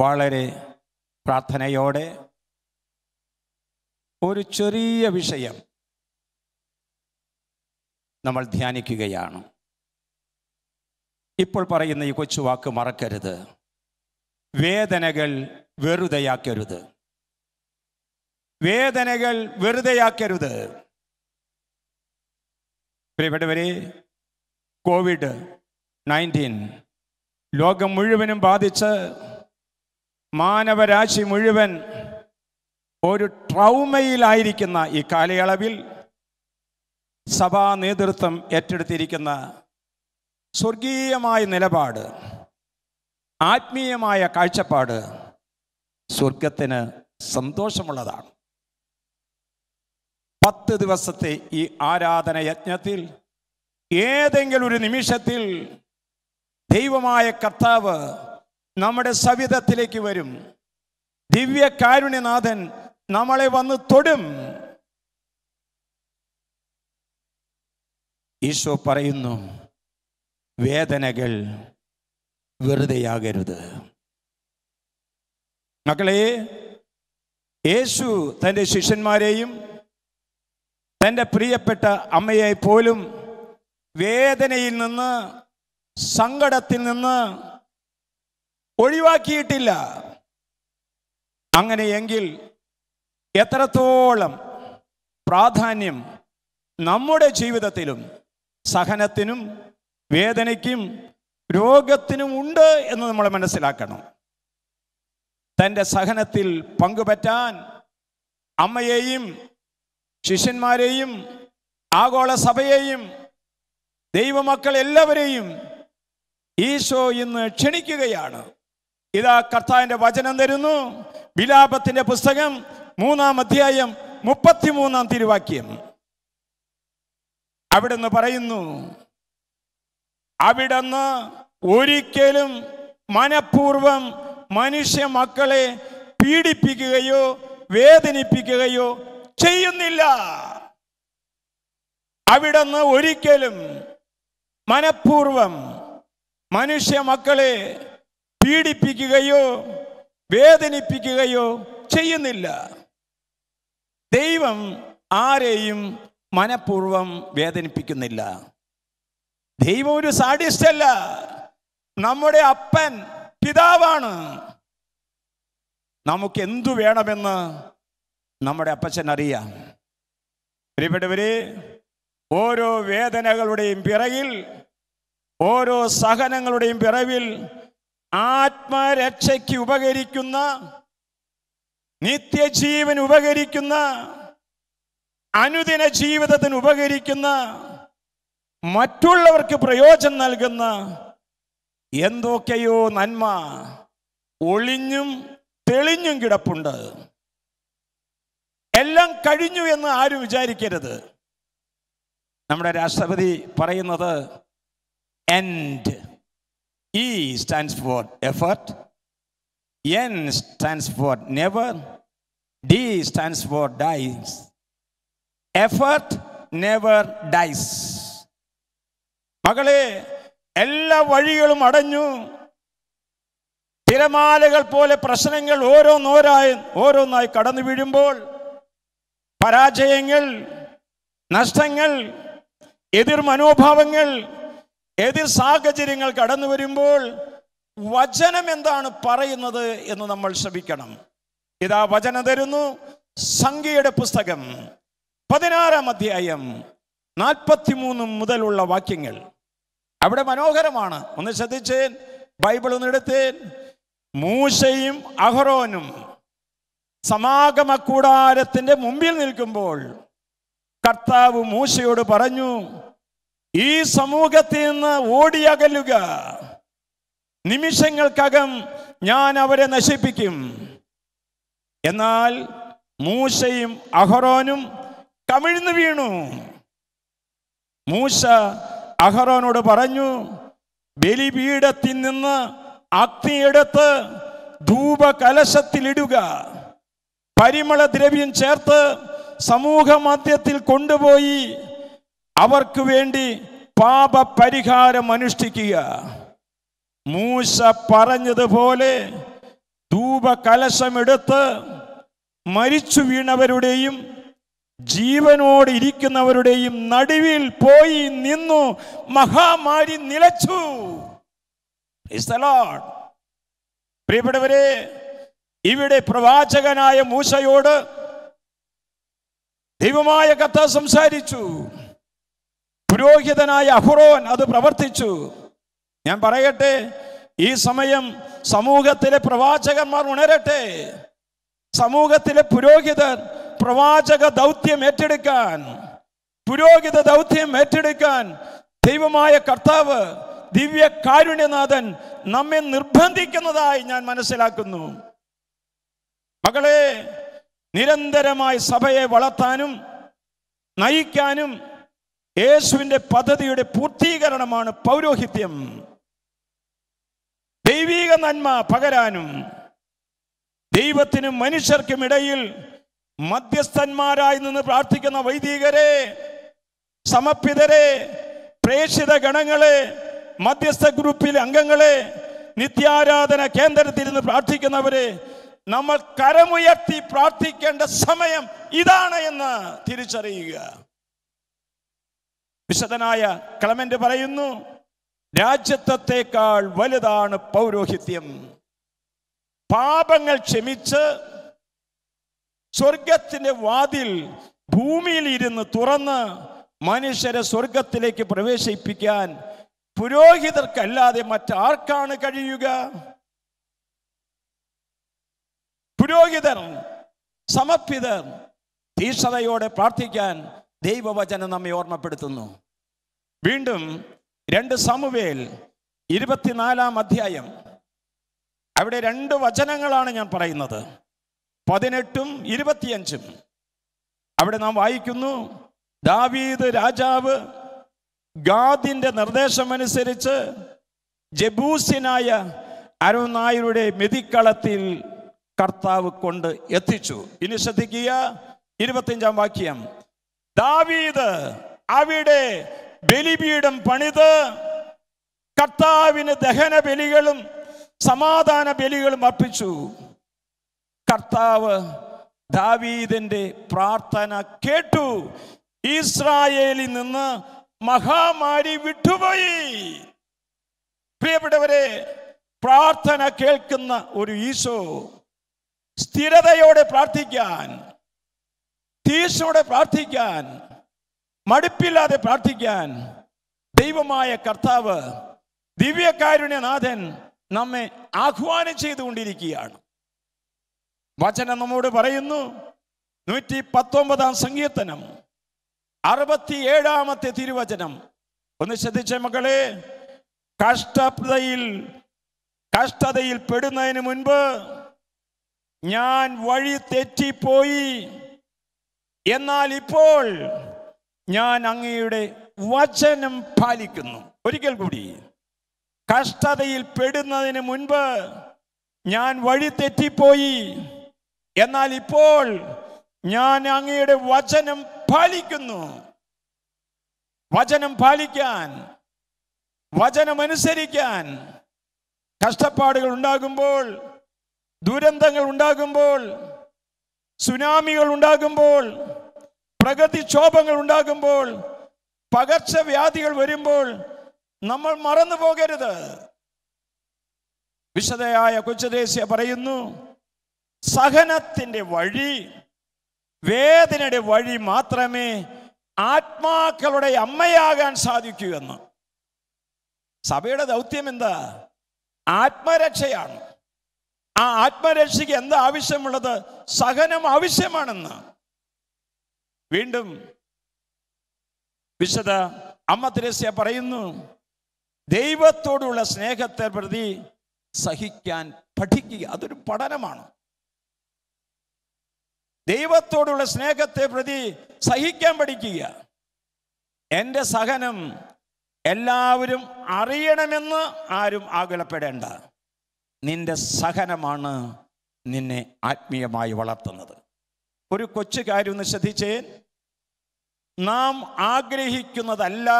വളരെ പ്രാർത്ഥനയോടെ ഒരു ചെറിയ വിഷയം നമ്മൾ ധ്യാനിക്കുകയാണ് ഇപ്പോൾ പറയുന്ന ഈ കൊച്ചു വാക്ക് മറക്കരുത് വേദനകൾ വെറുതെയാക്കരുത് വേദനകൾ വെറുതെയാക്കരുത് പ്രിയപ്പെട്ടവരെ കോവിഡ് നയൻറ്റീൻ ലോകം മുഴുവനും ബാധിച്ച് മാനവരാശി മുഴുവൻ ഒരു ട്രൗമയിലായിരിക്കുന്ന ഈ കാലയളവിൽ സഭാ നേതൃത്വം ഏറ്റെടുത്തിരിക്കുന്ന സ്വർഗീയമായ നിലപാട് ആത്മീയമായ കാഴ്ചപ്പാട് സ്വർഗത്തിന് സന്തോഷമുള്ളതാണ് പത്ത് ദിവസത്തെ ഈ ആരാധന യജ്ഞത്തിൽ ഏതെങ്കിലും ഒരു നിമിഷത്തിൽ ദൈവമായ കർത്താവ് നമ്മുടെ സവിധത്തിലേക്ക് വരും ദിവ്യ കാരുണ്യനാഥൻ നമ്മളെ വന്ന് തൊടും ഈശോ പറയുന്നു വേദനകൾ വെറുതെയാകരുത് മക്കളെ യേശു തൻ്റെ ശിഷ്യന്മാരെയും തൻ്റെ പ്രിയപ്പെട്ട അമ്മയെ പോലും വേദനയിൽ നിന്ന് സങ്കടത്തിൽ നിന്ന് ഒഴിവാക്കിയിട്ടില്ല അങ്ങനെയെങ്കിൽ എത്രത്തോളം പ്രാധാന്യം നമ്മുടെ ജീവിതത്തിലും സഹനത്തിനും വേദനയ്ക്കും രോഗത്തിനും ഉണ്ട് എന്ന് നമ്മൾ മനസ്സിലാക്കണം തൻ്റെ സഹനത്തിൽ പങ്കുപറ്റാൻ അമ്മയെയും ശിഷ്യന്മാരെയും ആഗോള സഭയെയും ദൈവമക്കൾ എല്ലാവരെയും ഈശോ ഇന്ന് ക്ഷണിക്കുകയാണ് ഇതാ കർത്താവിൻ്റെ വചനം തരുന്നു വിലാപത്തിൻ്റെ പുസ്തകം മൂന്നാം അധ്യായം മുപ്പത്തിമൂന്നാം തിരുവാക്യം അവിടുന്ന് പറയുന്നു അവിടുന്ന് ഒരിക്കലും മനഃപൂർവം മനുഷ്യ മക്കളെ പീഡിപ്പിക്കുകയോ വേദനിപ്പിക്കുകയോ ചെയ്യുന്നില്ല അവിടുന്ന് ഒരിക്കലും മനഃപൂർവം മനുഷ്യ മക്കളെ പീഡിപ്പിക്കുകയോ വേദനിപ്പിക്കുകയോ ചെയ്യുന്നില്ല ദൈവം ആരെയും മനഃപൂർവം വേദനിപ്പിക്കുന്നില്ല ദൈവം ഒരു സാഡിസ്റ്റല്ല നമ്മുടെ അപ്പൻ പിതാവാണ് നമുക്ക് എന്തു വേണമെന്ന് നമ്മുടെ അപ്പച്ചൻ അറിയാം പ്രിയപ്പെട്ടവരെ ഓരോ വേദനകളുടെയും പിറകിൽ ഓരോ സഹനങ്ങളുടെയും പിറവിൽ ആത്മരക്ഷയ്ക്ക് ഉപകരിക്കുന്ന നിത്യജീവൻ ഉപകരിക്കുന്ന അനുദിന ജീവിതത്തിന് ഉപകരിക്കുന്ന മറ്റുള്ളവർക്ക് പ്രയോജനം നൽകുന്ന എന്തൊക്കെയോ നന്മ ഒളിഞ്ഞും തെളിഞ്ഞും കിടപ്പുണ്ട് എല്ലാം കഴിഞ്ഞു എന്ന് ആരും വിചാരിക്കരുത് നമ്മുടെ രാഷ്ട്രപതി പറയുന്നത് and E stands for effort. N stands for never. D stands for dies. Effort never dies. മകളെ എല്ലാ വഴികളും അടഞ്ഞു തിരമാലകൾ പോലെ പ്രശ്നങ്ങൾ ഓരോന്നോരായി ഓരോന്നായി കടന്നു വീഴുമ്പോൾ പരാജയങ്ങൾ നഷ്ടങ്ങൾ എതിർ മനോഭാവങ്ങൾ എതിർ സാഹചര്യങ്ങൾ കടന്നു വരുമ്പോൾ വചനം എന്താണ് പറയുന്നത് എന്ന് നമ്മൾ ശ്രമിക്കണം ഇതാ വചനം തരുന്നു സംഖ്യയുടെ പുസ്തകം പതിനാറാം അധ്യായം നാൽപ്പത്തിമൂന്ന് മുതലുള്ള വാക്യങ്ങൾ അവിടെ മനോഹരമാണ് ഒന്ന് ശ്രദ്ധിച്ചേൻ ബൈബിൾ ഒന്ന് എടുത്തേൻ മൂശയും അഹ്റോനും സമാഗമ കൂടാരത്തിന്റെ മുമ്പിൽ നിൽക്കുമ്പോൾ കർത്താവ് മൂശയോട് പറഞ്ഞു ഈ സമൂഹത്തിൽ നിന്ന് ഓടിയകലുക നിമിഷങ്ങൾക്കകം ഞാൻ അവരെ നശിപ്പിക്കും എന്നാൽ മൂശയും അഹറോനും കമിഴ്ന്നു വീണു മൂശ അഹറോനോട് പറഞ്ഞു ബലിപീഠത്തിൽ നിന്ന് അഗ്നിയെടുത്ത് ധൂപകലശത്തിലിടുക പരിമളദ്രവ്യം ചേർത്ത് സമൂഹ മധ്യത്തിൽ കൊണ്ടുപോയി അവർക്ക് വേണ്ടി പാപപരിഹാരം അനുഷ്ഠിക്കുക മൂസ പറഞ്ഞതുപോലെ ധൂപകലശമെടുത്ത് മരിച്ചു വീണവരുടെയും ജീവനോട് ഇരിക്കുന്നവരുടെയും നടുവിൽ പോയി നിന്നു മഹാമാരി നിലച്ചു പ്രിയപ്പെട്ടവരെ ഇവിടെ പ്രവാചകനായ മൂസയോട് ദൈവമായ കഥ സംസാരിച്ചു പുരോഹിതനായ അഹുറോൻ അത് പ്രവർത്തിച്ചു ഞാൻ പറയട്ടെ ഈ സമയം സമൂഹത്തിലെ പ്രവാചകന്മാർ ഉണരട്ടെ സമൂഹത്തിലെ പുരോഹിതർ പ്രവാചക ദൗത്യം ഏറ്റെടുക്കാൻ പുരോഹിത ദൗത്യം ഏറ്റെടുക്കാൻ ദൈവമായ കർത്താവ് ദിവ്യ കാരുണ്യനാഥൻ നമ്മെ നിർബന്ധിക്കുന്നതായി ഞാൻ മനസ്സിലാക്കുന്നു മകളെ നിരന്തരമായി സഭയെ വളർത്താനും നയിക്കാനും യേശുവിൻ്റെ പദ്ധതിയുടെ പൂർത്തീകരണമാണ് പൗരോഹിത്യം ദൈവീക നന്മ പകരാനും ദൈവത്തിനും മനുഷ്യർക്കും ഇടയിൽ മധ്യസ്ഥന്മാരായി നിന്ന് പ്രാർത്ഥിക്കുന്ന വൈദികരെ സമർപ്പിതരെ പ്രേക്ഷിത ഗണങ്ങളെ മധ്യസ്ഥ ഗ്രൂപ്പിലെ അംഗങ്ങളെ നിത്യാരാധന കേന്ദ്രത്തിരുന്ന് പ്രാർത്ഥിക്കുന്നവരെ നമ്മൾ കരമുയർത്തി പ്രാർത്ഥിക്കേണ്ട സമയം ഇതാണ് എന്ന് തിരിച്ചറിയുക വിശദനായ ക്ലമന്റ് പറയുന്നു രാജ്യത്വത്തെക്കാൾ വലുതാണ് പൗരോഹിത്യം പാപങ്ങൾ ക്ഷമിച്ച് സ്വർഗത്തിന്റെ വാതിൽ ഭൂമിയിൽ ഇരുന്ന് തുറന്ന് മനുഷ്യരെ സ്വർഗത്തിലേക്ക് പ്രവേശിപ്പിക്കാൻ പുരോഹിതർക്കല്ലാതെ മറ്റാർക്കാണ് കഴിയുക പുരോഹിതർ സമർപ്പിതർ തീക്ഷണയോടെ പ്രാർത്ഥിക്കാൻ ദൈവവചനം നമ്മെ ഓർമ്മപ്പെടുത്തുന്നു വീണ്ടും രണ്ട് സമുവേൽ ഇരുപത്തിനാലാം അധ്യായം അവിടെ രണ്ട് വചനങ്ങളാണ് ഞാൻ പറയുന്നത് പതിനെട്ടും ഇരുപത്തിയഞ്ചും അവിടെ നാം വായിക്കുന്നു ദാവീദ് രാജാവ് ഗാദിൻ്റെ നിർദ്ദേശമനുസരിച്ച് ജബൂസിനായ അരുനായരുടെ മെതിക്കളത്തിൽ കർത്താവ് കൊണ്ട് എത്തിച്ചു ഇനി ശ്രദ്ധിക്കുക ഇരുപത്തിയഞ്ചാം വാക്യം ദാവീദ് അവിടെ ബലിപീഠം പണിത് കർത്താവിന് ദഹന ബലികളും സമാധാന ബലികളും അർപ്പിച്ചു കർത്താവ് ദാവീദിന്റെ പ്രാർത്ഥന കേട്ടു ഇസ്രായേലിൽ നിന്ന് മഹാമാരി വിട്ടുപോയി പ്രിയപ്പെട്ടവരെ പ്രാർത്ഥന കേൾക്കുന്ന ഒരു ഈശോ സ്ഥിരതയോടെ പ്രാർത്ഥിക്കാൻ തീർച്ചയോടെ പ്രാർത്ഥിക്കാൻ മടുപ്പില്ലാതെ പ്രാർത്ഥിക്കാൻ ദൈവമായ കർത്താവ് ദിവ്യകാരുണ്യനാഥൻ നമ്മെ ആഹ്വാനം ചെയ്തുകൊണ്ടിരിക്കുകയാണ് വചനം നമ്മോട് പറയുന്നു നൂറ്റി പത്തൊമ്പതാം സങ്കീർത്തനം അറുപത്തിയേഴാമത്തെ തിരുവചനം ഒന്ന് ശ്രദ്ധിച്ച മകളെ കഷ്ടതയിൽ കഷ്ടതയിൽ പെടുന്നതിന് മുൻപ് ഞാൻ വഴി തെറ്റിപ്പോയി എന്നാൽ ഇപ്പോൾ ഞാൻ അങ്ങയുടെ വചനം പാലിക്കുന്നു ഒരിക്കൽ കൂടി കഷ്ടതയിൽ പെടുന്നതിന് മുൻപ് ഞാൻ വഴി തെറ്റിപ്പോയി എന്നാൽ ഇപ്പോൾ ഞാൻ അങ്ങയുടെ വചനം പാലിക്കുന്നു വചനം പാലിക്കാൻ വചനമനുസരിക്കാൻ കഷ്ടപ്പാടുകൾ ഉണ്ടാകുമ്പോൾ ദുരന്തങ്ങൾ ഉണ്ടാകുമ്പോൾ സുനാമികൾ ഉണ്ടാകുമ്പോൾ പ്രകൃതിക്ഷോഭങ്ങൾ ഉണ്ടാകുമ്പോൾ പകർച്ചവ്യാധികൾ വരുമ്പോൾ നമ്മൾ മറന്നു പോകരുത് വിശദയായ കൊച്ചുദേശിയ പറയുന്നു സഹനത്തിൻ്റെ വഴി വേദനയുടെ വഴി മാത്രമേ ആത്മാക്കളുടെ അമ്മയാകാൻ സാധിക്കൂ എന്ന് സഭയുടെ ദൗത്യം എന്താ ആത്മരക്ഷയാണ് ആ ആത്മരക്ഷയ്ക്ക് എന്താ ആവശ്യമുള്ളത് സഹനം ആവശ്യമാണെന്ന് വീണ്ടും വിശദ അമ്മ തിരസ്യ പറയുന്നു ദൈവത്തോടുള്ള സ്നേഹത്തെ പ്രതി സഹിക്കാൻ പഠിക്കുക അതൊരു പഠനമാണ് ദൈവത്തോടുള്ള സ്നേഹത്തെ പ്രതി സഹിക്കാൻ പഠിക്കുക എൻ്റെ സഹനം എല്ലാവരും അറിയണമെന്ന് ആരും ആകുലപ്പെടേണ്ട നിന്റെ സഹനമാണ് നിന്നെ ആത്മീയമായി വളർത്തുന്നത് ഒരു കൊച്ചു കാര്യം ഒന്ന് ശ്രദ്ധിച്ചേ നാം ആഗ്രഹിക്കുന്നതല്ല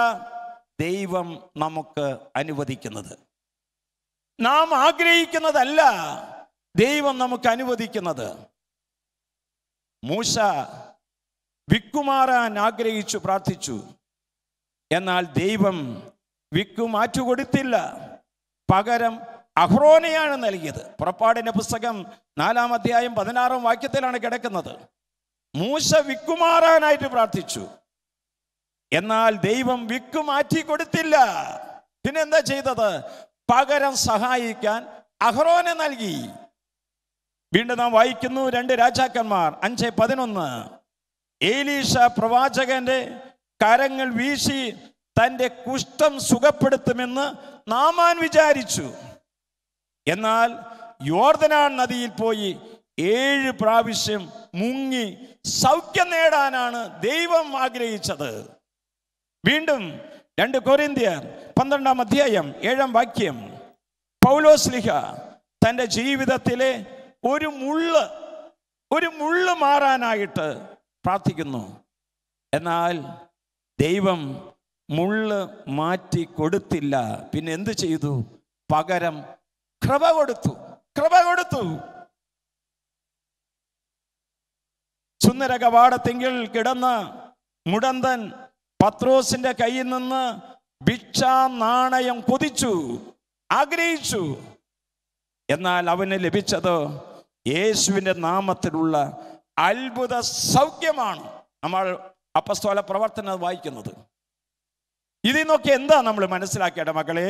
ദൈവം നമുക്ക് അനുവദിക്കുന്നത് നാം ആഗ്രഹിക്കുന്നതല്ല ദൈവം നമുക്ക് അനുവദിക്കുന്നത് മൂശ വിക്കുമാറാൻ ആഗ്രഹിച്ചു പ്രാർത്ഥിച്ചു എന്നാൽ ദൈവം വിക്കു മാറ്റുകൊടുത്തില്ല പകരം അഹ്റോനെയാണ് നൽകിയത് പുറപ്പാടിൻ്റെ പുസ്തകം നാലാം അധ്യായം പതിനാറാം വാക്യത്തിലാണ് കിടക്കുന്നത് മൂശ വിക്കുമാറാനായിട്ട് പ്രാർത്ഥിച്ചു എന്നാൽ ദൈവം വിക്കു മാറ്റി കൊടുത്തില്ല പിന്നെന്താ ചെയ്തത് പകരം സഹായിക്കാൻ അഹ്റോനെ നൽകി വീണ്ടും നാം വായിക്കുന്നു രണ്ട് രാജാക്കന്മാർ അഞ്ച് പതിനൊന്ന് ഏലീഷ പ്രവാചകന്റെ കരങ്ങൾ വീശി തൻ്റെ കുഷ്ഠം സുഖപ്പെടുത്തുമെന്ന് നാമാൻ വിചാരിച്ചു എന്നാൽ യോർദനാൻ നദിയിൽ പോയി ഏഴ് പ്രാവശ്യം മുങ്ങി സൗഖ്യം നേടാനാണ് ദൈവം ആഗ്രഹിച്ചത് വീണ്ടും രണ്ട് കൊരിന്തിയർ പന്ത്രണ്ടാം അധ്യായം ഏഴാം വാക്യം പൗലോസ് ലിഹ തൻ്റെ ജീവിതത്തിലെ ഒരു മുള്ള് ഒരു മുള്ള് മാറാനായിട്ട് പ്രാർത്ഥിക്കുന്നു എന്നാൽ ദൈവം മുള്ള് മാറ്റി കൊടുത്തില്ല പിന്നെ എന്ത് ചെയ്തു പകരം കൃപ കൊടുത്തു കൃപ കൊടുത്തു സുന്ദര കവാടത്തെങ്കിൽ കിടന്ന മുടന്തൻ പത്രോസിന്റെ കയ്യിൽ നിന്ന് ഭിക്ഷാ നാണയം കൊതിച്ചു ആഗ്രഹിച്ചു എന്നാൽ അവന് ലഭിച്ചത് യേശുവിൻ്റെ നാമത്തിലുള്ള അത്ഭുത സൗഖ്യമാണ് നമ്മൾ അപ്പസ്തോല പ്രവർത്തനം വായിക്കുന്നത് ഇതിൽ നിന്നൊക്കെ എന്താ നമ്മൾ മനസ്സിലാക്കിയട മകളെ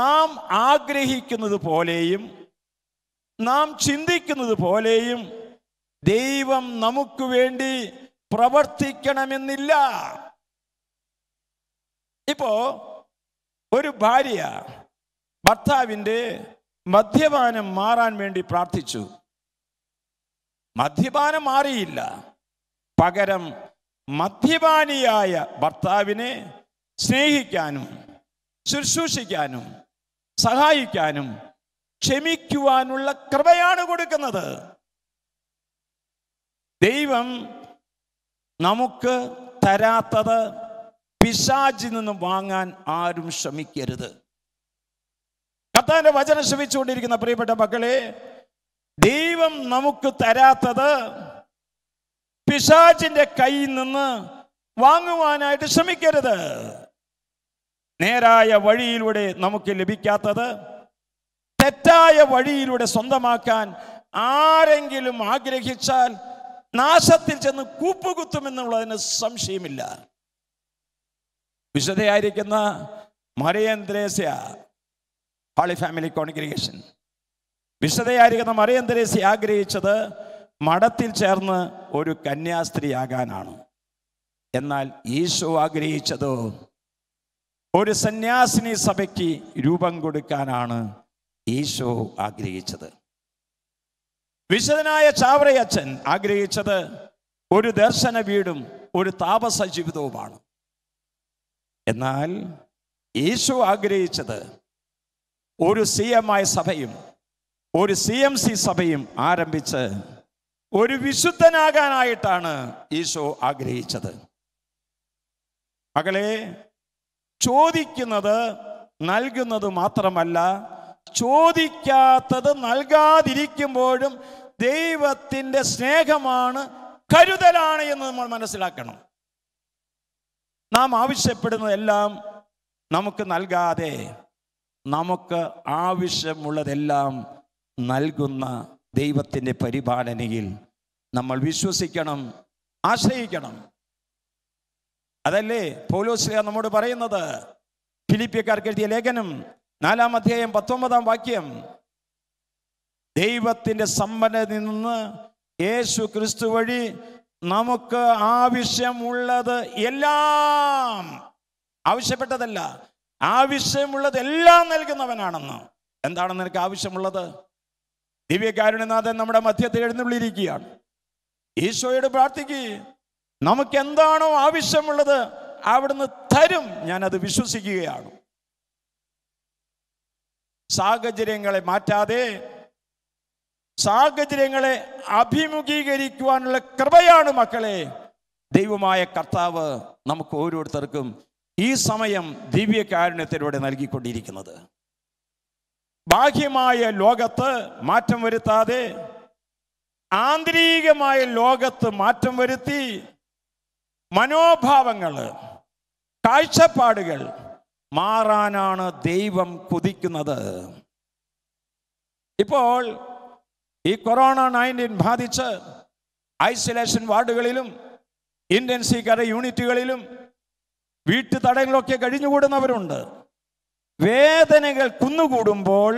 നാം ആഗ്രഹിക്കുന്നത് പോലെയും നാം ചിന്തിക്കുന്നത് പോലെയും ദൈവം നമുക്ക് വേണ്ടി പ്രവർത്തിക്കണമെന്നില്ല ഇപ്പോ ഒരു ഭാര്യ ഭർത്താവിൻ്റെ മദ്യപാനം മാറാൻ വേണ്ടി പ്രാർത്ഥിച്ചു മദ്യപാനം മാറിയില്ല പകരം മദ്യപാനിയായ ഭർത്താവിനെ സ്നേഹിക്കാനും ശുശ്രൂഷിക്കാനും സഹായിക്കാനും ക്ഷമിക്കുവാനുള്ള കൃപയാണ് കൊടുക്കുന്നത് ദൈവം നമുക്ക് തരാത്തത് പിശാചിൽ നിന്നും വാങ്ങാൻ ആരും ശ്രമിക്കരുത് കർത്താന്റെ വചനം ശ്രമിച്ചുകൊണ്ടിരിക്കുന്ന പ്രിയപ്പെട്ട മക്കളെ ദൈവം നമുക്ക് തരാത്തത് പിശാചിന്റെ കയ്യിൽ നിന്ന് വാങ്ങുവാനായിട്ട് ശ്രമിക്കരുത് നേരായ വഴിയിലൂടെ നമുക്ക് ലഭിക്കാത്തത് തെറ്റായ വഴിയിലൂടെ സ്വന്തമാക്കാൻ ആരെങ്കിലും ആഗ്രഹിച്ചാൽ നാശത്തിൽ ചെന്ന് കൂപ്പുകുത്തുമെന്നുള്ളതിന് സംശയമില്ല വിശദയായിരിക്കുന്ന Mariam Thresia Thresia Holy Family Congregation വിശദയായിരിക്കുന്ന മറിയന്ദ്രേസ്യ ആഗ്രഹിച്ചത് മഠത്തിൽ ചേർന്ന് ഒരു കന്യാസ്ത്രീയാകാനാണ് എന്നാൽ ഈശോ ആഗ്രഹിച്ചതോ ഒരു സന്യാസിനി സഭയ്ക്ക് രൂപം കൊടുക്കാനാണ് ഈശോ ആഗ്രഹിച്ചത് വിശദനായ ചാവറയച്ചൻ ആഗ്രഹിച്ചത് ഒരു ദർശന വീടും ഒരു താപസ ജീവിതവുമാണ് എന്നാൽ യേശു ആഗ്രഹിച്ചത് ഒരു സി എം ഐ സഭയും ഒരു സി എം സി സഭയും ആരംഭിച്ച് ഒരു വിശുദ്ധനാകാനായിട്ടാണ് ഈശോ ആഗ്രഹിച്ചത് മകളെ ചോദിക്കുന്നത് നൽകുന്നത് മാത്രമല്ല ചോദിക്കാത്തത് നൽകാതിരിക്കുമ്പോഴും ദൈവത്തിൻ്റെ സ്നേഹമാണ് കരുതലാണ് എന്ന് നമ്മൾ മനസ്സിലാക്കണം നാം ആവശ്യപ്പെടുന്നതെല്ലാം നമുക്ക് നൽകാതെ നമുക്ക് ആവശ്യമുള്ളതെല്ലാം നൽകുന്ന ദൈവത്തിൻ്റെ പരിപാലനയിൽ നമ്മൾ വിശ്വസിക്കണം ആശ്രയിക്കണം അതല്ലേ പൗലോസ്ലിയ നമ്മോട് പറയുന്നത് ഫിലിപ്പിയക്കാർക്ക് എഴുതിയ ലേഖനം നാലാം അധ്യായം പത്തൊമ്പതാം വാക്യം ദൈവത്തിൻ്റെ സമ്പന്നതയിൽ നിന്ന് യേശു ക്രിസ്തു വഴി നമുക്ക് ആവശ്യമുള്ളത് എല്ലാം ആവശ്യപ്പെട്ടതല്ല ആവശ്യമുള്ളത് എല്ലാം നൽകുന്നവനാണെന്ന് എന്താണ് നിനക്ക് ആവശ്യമുള്ളത് ദിവ്യകാരുണ്യനാഥൻ നമ്മുടെ മധ്യത്തിൽ എഴുന്നള്ളിയിരിക്കുകയാണ് ഈശോയോട് പ്രാർത്ഥിക്കുകയും നമുക്ക് എന്താണോ ആവശ്യമുള്ളത് അവിടുന്ന് തരും ഞാനത് വിശ്വസിക്കുകയാണ് സാഹചര്യങ്ങളെ മാറ്റാതെ സാഹചര്യങ്ങളെ അഭിമുഖീകരിക്കുവാനുള്ള കൃപയാണ് മക്കളെ ദൈവമായ കർത്താവ് നമുക്ക് ഓരോരുത്തർക്കും ഈ സമയം ദിവ്യകാരുണ്യത്തിലൂടെ നൽകിക്കൊണ്ടിരിക്കുന്നത് ബാഹ്യമായ ലോകത്ത് മാറ്റം വരുത്താതെ ആന്തരികമായ ലോകത്ത് മാറ്റം വരുത്തി മനോഭാവങ്ങൾ കാഴ്ചപ്പാടുകൾ മാറാനാണ് ദൈവം കുതിക്കുന്നത് ഇപ്പോൾ ഈ കൊറോണ നയൻറ്റീൻ ബാധിച്ച് ഐസൊലേഷൻ വാർഡുകളിലും ഇൻറ്റൻസീകര യൂണിറ്റുകളിലും വീട്ടു തടയലൊക്കെ കഴിഞ്ഞുകൂടുന്നവരുണ്ട് വേദനകൾ കുന്നുകൂടുമ്പോൾ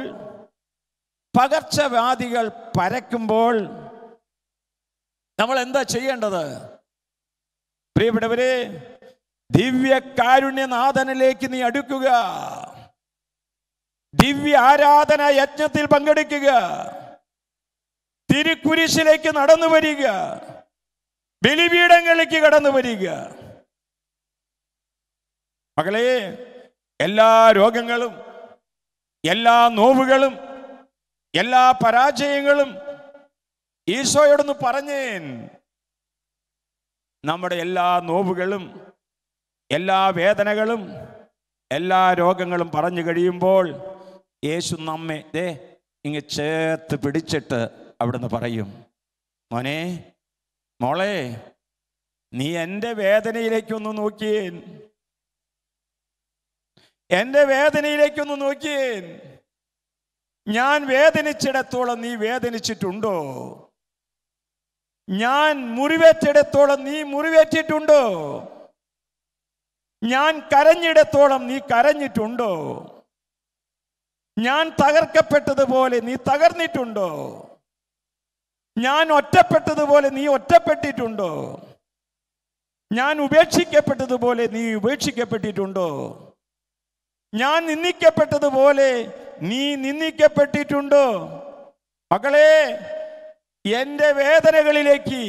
പകർച്ചവ്യാധികൾ പരക്കുമ്പോൾ നമ്മൾ എന്താ ചെയ്യേണ്ടത് പ്രിയപ്പെട്ടവരെ ദിവ്യ കാരുണ്യനാഥനിലേക്ക് നീ അടുക്കുക ദിവ്യ ആരാധന യജ്ഞത്തിൽ പങ്കെടുക്കുക തിരുക്കുരിശിലേക്ക് നടന്നു വരിക ബലിപീഠങ്ങളിലേക്ക് കടന്നു വരിക മകളെ എല്ലാ രോഗങ്ങളും എല്ലാ നോവുകളും എല്ലാ പരാജയങ്ങളും ഈശോയോടൊന്ന് പറഞ്ഞേൻ നമ്മുടെ എല്ലാ നോവുകളും എല്ലാ വേദനകളും എല്ലാ രോഗങ്ങളും പറഞ്ഞു കഴിയുമ്പോൾ യേശു നമ്മെ ദേ ഇങ്ങ് ചേർത്ത് പിടിച്ചിട്ട് അവിടുന്ന് പറയും മോനെ മോളെ നീ എൻ്റെ വേദനയിലേക്കൊന്ന് നോക്കിയേൻ എൻ്റെ വേദനയിലേക്കൊന്ന് നോക്കിയേൻ ഞാൻ വേദനിച്ചിടത്തോളം നീ വേദനിച്ചിട്ടുണ്ടോ ഞാൻ മുറിവേറ്റിടത്തോളം നീ മുറിവേറ്റിട്ടുണ്ടോ ഞാൻ കരഞ്ഞിടത്തോളം നീ കരഞ്ഞിട്ടുണ്ടോ ഞാൻ തകർക്കപ്പെട്ടതുപോലെ നീ തകർന്നിട്ടുണ്ടോ ഞാൻ ഒറ്റപ്പെട്ടതുപോലെ നീ ഒറ്റപ്പെട്ടിട്ടുണ്ടോ ഞാൻ ഉപേക്ഷിക്കപ്പെട്ടതുപോലെ നീ ഉപേക്ഷിക്കപ്പെട്ടിട്ടുണ്ടോ ഞാൻ നിന്ദിക്കപ്പെട്ടതുപോലെ നീ നിന്ദിക്കപ്പെട്ടിട്ടുണ്ടോ മകളെ എൻ്റെ വേദനകളിലേക്ക്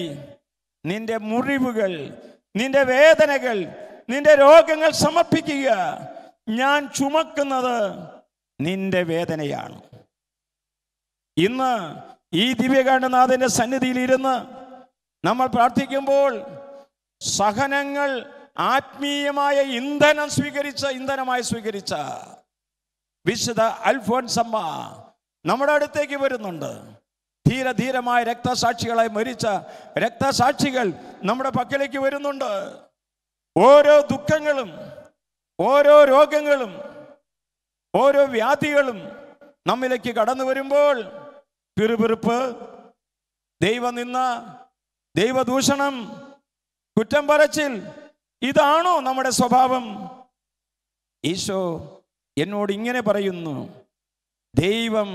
നിന്റെ മുറിവുകൾ നിന്റെ വേദനകൾ നിന്റെ രോഗങ്ങൾ സമർപ്പിക്കുക ഞാൻ ചുമക്കുന്നത് നിന്റെ വേദനയാണ് ഇന്ന് ഈ ദിവ്യകാണ്ഡനാഥൻ്റെ സന്നിധിയിൽ ഇരുന്ന് നമ്മൾ പ്രാർത്ഥിക്കുമ്പോൾ സഹനങ്ങൾ ആത്മീയമായ ഇന്ധനം സ്വീകരിച്ച ഇന്ധനമായി സ്വീകരിച്ച വിശുദ്ധ അൽഫോൻസമ്മ നമ്മുടെ അടുത്തേക്ക് വരുന്നുണ്ട് ധീരധീരമായ രക്തസാക്ഷികളായി മരിച്ച രക്തസാക്ഷികൾ നമ്മുടെ പക്കലേക്ക് വരുന്നുണ്ട് ഓരോ ദുഃഖങ്ങളും ഓരോ രോഗങ്ങളും ഓരോ വ്യാധികളും നമ്മിലേക്ക് കടന്നു വരുമ്പോൾ പിറുപിറുപ്പ് ദൈവനിന്ന ദൈവദൂഷണം കുറ്റം പറച്ചിൽ ഇതാണോ നമ്മുടെ സ്വഭാവം ഈശോ എന്നോട് ഇങ്ങനെ പറയുന്നു ദൈവം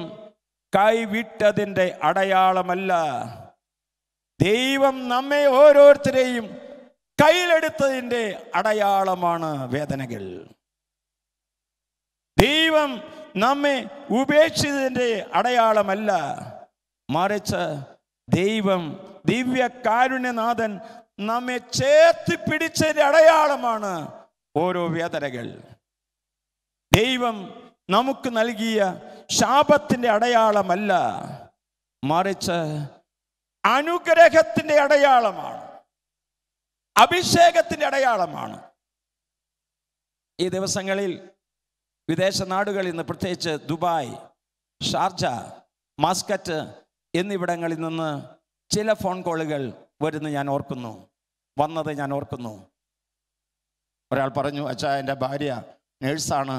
കൈവിട്ടതിൻ്റെ അടയാളമല്ല ദൈവം നമ്മെ ഓരോരുത്തരെയും കയ്യിലെടുത്തതിൻ്റെ അടയാളമാണ് വേദനകൾ ദൈവം നമ്മെ ഉപേക്ഷിച്ചതിൻ്റെ അടയാളമല്ല മറിച്ച് ദൈവം ദിവ്യ കാരുണ്യനാഥൻ നമ്മെ ചേർത്ത് പിടിച്ചതിൻ്റെ അടയാളമാണ് ഓരോ വേദനകൾ ദൈവം നമുക്ക് നൽകിയ ശാപത്തിൻ്റെ അടയാളമല്ല മറിച്ച് അനുഗ്രഹത്തിൻ്റെ അടയാളമാണ് അഭിഷേകത്തിൻ്റെ അടയാളമാണ് ഈ ദിവസങ്ങളിൽ വിദേശ നാടുകളിൽ നിന്ന് പ്രത്യേകിച്ച് ദുബായ് ഷാർജ മാസ്കറ്റ് എന്നിവിടങ്ങളിൽ നിന്ന് ചില ഫോൺ കോളുകൾ വരുന്ന ഞാൻ ഓർക്കുന്നു വന്നത് ഞാൻ ഓർക്കുന്നു ഒരാൾ പറഞ്ഞു അച്ഛാ എൻ്റെ ഭാര്യ നേഴ്സാണ്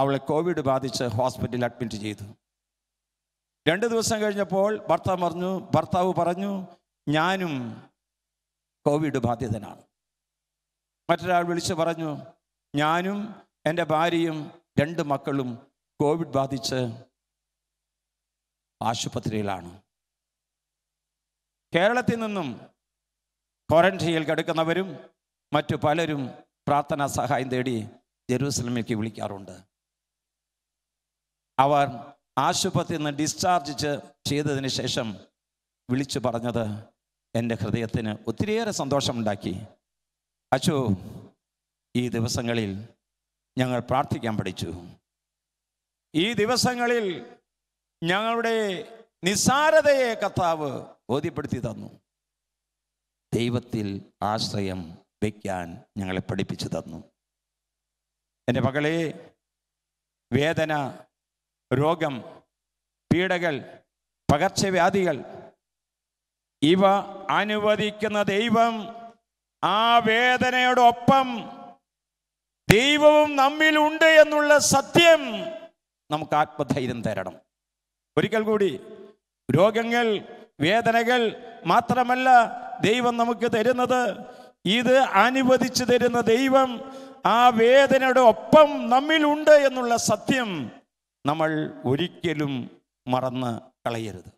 അവളെ കോവിഡ് ബാധിച്ച് ഹോസ്പിറ്റലിൽ അഡ്മിറ്റ് ചെയ്തു രണ്ട് ദിവസം കഴിഞ്ഞപ്പോൾ ഭർത്താവ് പറഞ്ഞു ഭർത്താവ് പറഞ്ഞു ഞാനും കോവിഡ് ബാധിതനാണ് മറ്റൊരാൾ വിളിച്ചു പറഞ്ഞു ഞാനും എൻ്റെ ഭാര്യയും രണ്ട് മക്കളും കോവിഡ് ബാധിച്ച് ആശുപത്രിയിലാണ് കേരളത്തിൽ നിന്നും ക്വാറന്റൈനിൽ കിടക്കുന്നവരും മറ്റു പലരും പ്രാർത്ഥനാ സഹായം തേടി ജെറൂസലമിലേക്ക് വിളിക്കാറുണ്ട് അവർ ആശുപത്രിയിൽ നിന്ന് ഡിസ്ചാർജ് ചെയ്തതിന് ശേഷം വിളിച്ചു പറഞ്ഞത് എൻ്റെ ഹൃദയത്തിന് ഒത്തിരിയേറെ സന്തോഷമുണ്ടാക്കി അച്ചു ഈ ദിവസങ്ങളിൽ ഞങ്ങൾ പ്രാർത്ഥിക്കാൻ പഠിച്ചു ഈ ദിവസങ്ങളിൽ ഞങ്ങളുടെ നിസ്സാരതയെ കർത്താവ് ബോധ്യപ്പെടുത്തി തന്നു ദൈവത്തിൽ ആശ്രയം വയ്ക്കാൻ ഞങ്ങളെ പഠിപ്പിച്ചു തന്നു എൻ്റെ മകളെ വേദന രോഗം പീഡകൾ പകർച്ചവ്യാധികൾ ഇവ അനുവദിക്കുന്ന ദൈവം ആ വേദനയോടൊപ്പം ദൈവവും നമ്മിലുണ്ട് എന്നുള്ള സത്യം നമുക്ക് ആത്മധൈര്യം തരണം ഒരിക്കൽ കൂടി രോഗങ്ങൾ വേദനകൾ മാത്രമല്ല ദൈവം നമുക്ക് തരുന്നത് ഇത് അനുവദിച്ചു തരുന്ന ദൈവം ആ വേദനയുടെ ഒപ്പം നമ്മിലുണ്ട് എന്നുള്ള സത്യം നമ്മൾ ഒരിക്കലും മറന്ന് കളയരുത്